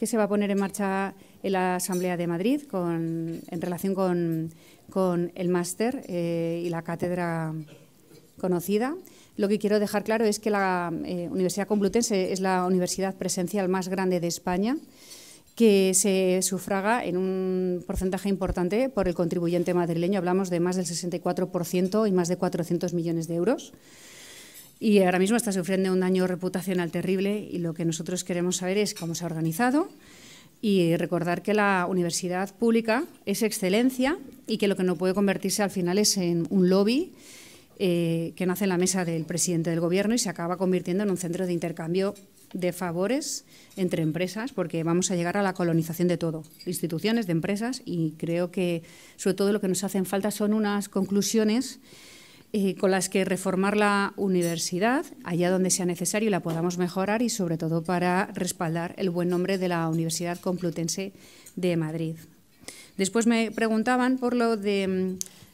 que se va a poner en marcha en la Asamblea de Madrid en relación con, el máster eh, y la cátedra conocida. Lo que quiero dejar claro es que la eh, Universidad Complutense es la universidad presencial más grande de España que se sufraga en un porcentaje importante por el contribuyente madrileño. Hablamos de más del 64% y más de 400 millones de euros y ahora mismo está sufriendo un daño reputacional terrible y lo que nosotros queremos saber es cómo se ha organizado y recordar que la universidad pública es excelencia y que lo que no puede convertirse al final es en un lobby eh, que nace en la mesa del presidente del gobierno y se acaba convirtiendo en un centro de intercambio de favores entre empresas, porque vamos a llegar a la colonización de todo, instituciones, de empresas, y creo que sobre todo lo que nos hacen falta son unas conclusiones eh, con las que reformar la universidad allá donde sea necesario y la podamos mejorar y sobre todo para respaldar el buen nombre de la Universidad Complutense de Madrid. Después me preguntaban por lo de mm,